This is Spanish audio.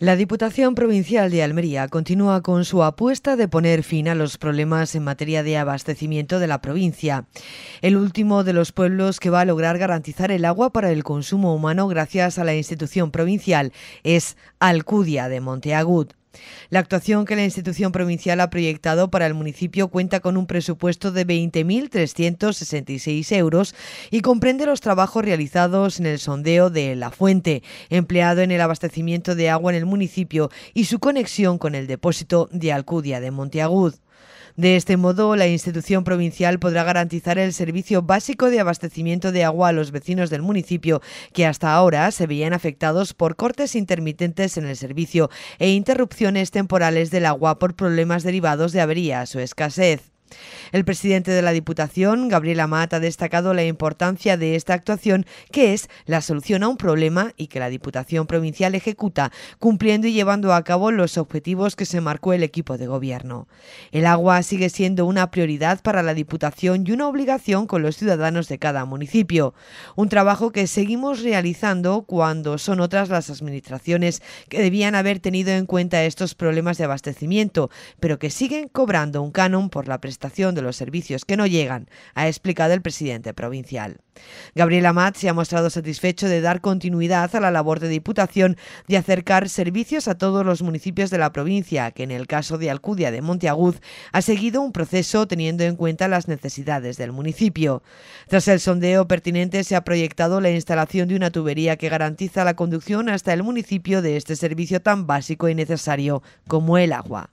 La Diputación Provincial de Almería continúa con su apuesta de poner fin a los problemas en materia de abastecimiento de la provincia, el último de los pueblos que va a lograr garantizar el agua para el consumo humano gracias a la institución provincial es Alcudia de Monteagud. La actuación que la institución provincial ha proyectado para el municipio cuenta con un presupuesto de 20.366 euros y comprende los trabajos realizados en el sondeo de La Fuente, empleado en el abastecimiento de agua en el municipio y su conexión con el depósito de Alcudia de Monteagud. De este modo, la institución provincial podrá garantizar el servicio básico de abastecimiento de agua a los vecinos del municipio que hasta ahora se veían afectados por cortes intermitentes en el servicio e interrupción temporales del agua por problemas derivados de averías o escasez. El presidente de la Diputación, Gabriela Mata, ha destacado la importancia de esta actuación, que es la solución a un problema y que la Diputación Provincial ejecuta, cumpliendo y llevando a cabo los objetivos que se marcó el equipo de gobierno. El agua sigue siendo una prioridad para la Diputación y una obligación con los ciudadanos de cada municipio. Un trabajo que seguimos realizando cuando son otras las administraciones que debían haber tenido en cuenta estos problemas de abastecimiento, pero que siguen cobrando un canon por la prestación de los servicios que no llegan, ha explicado el presidente provincial. Gabriel Amat se ha mostrado satisfecho de dar continuidad a la labor de Diputación de acercar servicios a todos los municipios de la provincia, que en el caso de Alcudia de Monteaguz ha seguido un proceso teniendo en cuenta las necesidades del municipio. Tras el sondeo pertinente se ha proyectado la instalación de una tubería que garantiza la conducción hasta el municipio de este servicio tan básico y necesario como el agua.